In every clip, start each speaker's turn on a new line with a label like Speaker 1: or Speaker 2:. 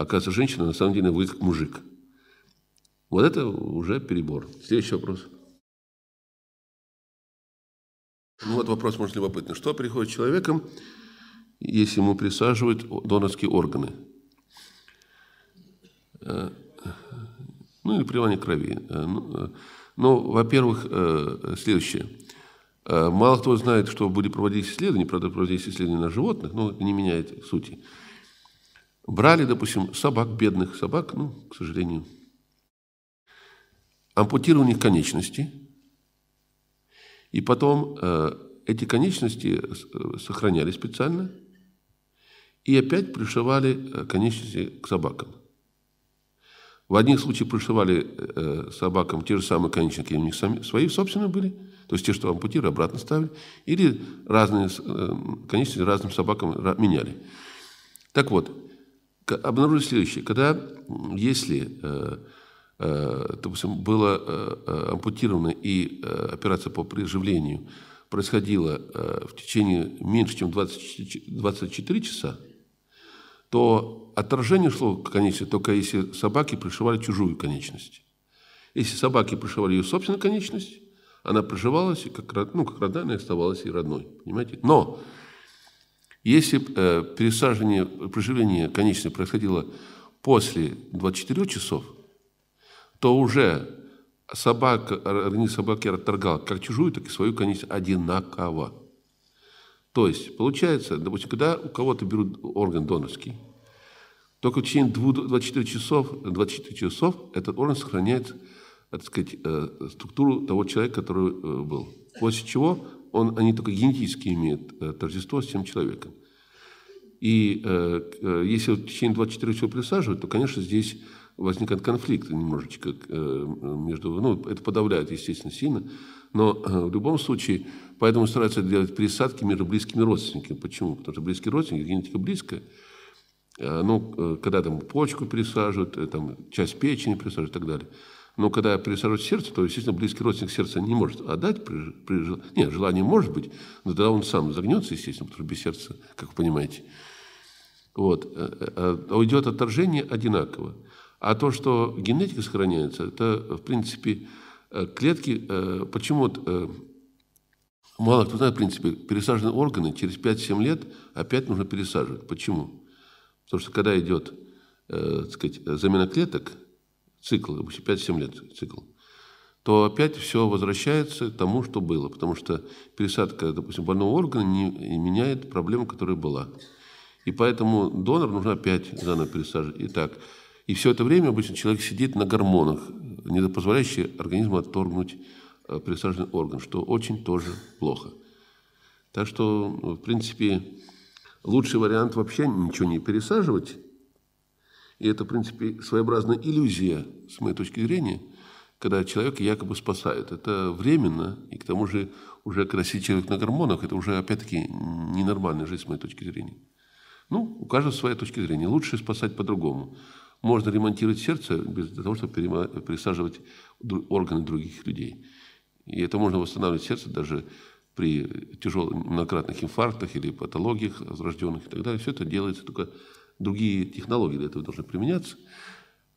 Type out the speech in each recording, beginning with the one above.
Speaker 1: оказывается, женщина, на самом деле вы мужик. Вот это уже перебор. Следующий вопрос. Ну вот вопрос, может, любопытный. Что приходит человеком, если ему присаживают донорские органы? Э, ну, или привание крови. Э, ну, э, ну, во-первых, следующее. Мало кто знает, что были проводились исследования, правда, проводились исследования на животных, но не меняет сути. Брали, допустим, собак, бедных собак, ну, к сожалению, ампутировали их конечности, и потом э, эти конечности э, сохраняли специально, и опять пришивали э, конечности к собакам. В одних случаях пришивали э, собакам те же самые конечности, у них сами, свои собственные были, то есть те, что ампутировали, обратно ставили, или разные э, конечности разным собакам меняли. Так вот, обнаружили следующее. Когда, если, э, э, допустим, была э, э ампутирована и операция по приживлению происходила в течение меньше, чем 20, 24 часа, то отторжение шло к конечности только если собаки пришивали чужую конечность. Если собаки пришивали ее собственную конечность, она проживалась, и как, ну, как родная, она оставалась и родной. Понимаете? Но если э, пересаживание, приживление конечное происходило после 24 часов, то уже собака, организм собаки отторгал как чужую, так и свою конечность одинаково. То есть, получается, допустим, когда у кого-то берут орган донорский, только в течение 24 часов, 24 часов этот орган сохраняет э, так сказать, э, структуру того человека, который был. После чего он, они только генетически имеют э, торжество с тем человеком. И э, э, если в течение 24 часов присаживают, то, конечно, здесь возникает конфликт немножечко э, между... Ну, это подавляет, естественно, сильно. Но э, в любом случае, поэтому стараются делать пересадки между близкими родственниками. Почему? Потому что близкие родственники, генетика близкая. Э, ну, э, когда там почку пересаживают, э, там часть печени пересаживают и так далее. Но когда пересаживать сердце, то, естественно, близкий родственник сердца не может отдать. При, при, нет, желание может быть, но тогда он сам загнется, естественно, потому что без сердца, как вы понимаете. Вот. Э, э, а Уйдет отторжение одинаково. А то, что генетика сохраняется, это, в принципе, э, клетки... Почему мало кто знает, в принципе, пересаженные органы через 5-7 лет опять нужно пересаживать. Почему? Потому что когда идет, так сказать, замена клеток – цикл, 5-7 лет цикл, то опять все возвращается к тому, что было. Потому что пересадка, допустим, больного органа не, не меняет проблему, которая была. И поэтому донор нужно опять заново пересаживать. И так. И все это время обычно человек сидит на гормонах, не позволяющих организму отторгнуть э, пересаженный орган, что очень тоже плохо. Так что, в принципе, лучший вариант вообще ничего не пересаживать, и это, в принципе, своеобразная иллюзия, с моей точки зрения, когда человек якобы спасают. Это временно, и к тому же уже когда сидит человек на гормонах, это уже, опять-таки, ненормальная жизнь, с моей точки зрения. Ну, у каждого своя точка зрения. Лучше спасать по-другому. Можно ремонтировать сердце без того, чтобы пересаживать органы других людей. И это можно восстанавливать сердце даже при тяжелых многократных инфарктах или патологиях возрожденных и так далее. Все это делается только другие технологии для этого должны применяться.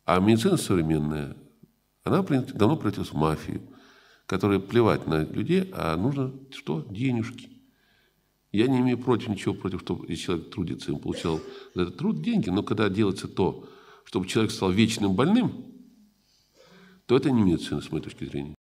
Speaker 1: А медицина современная, она давно превратилась в мафию, которая плевать на людей, а нужно что? Денежки. Я не имею против ничего против, чтобы человек трудится, и он получал за этот труд деньги, но когда делается то, чтобы человек стал вечным больным, то это не медицина, с моей точки зрения.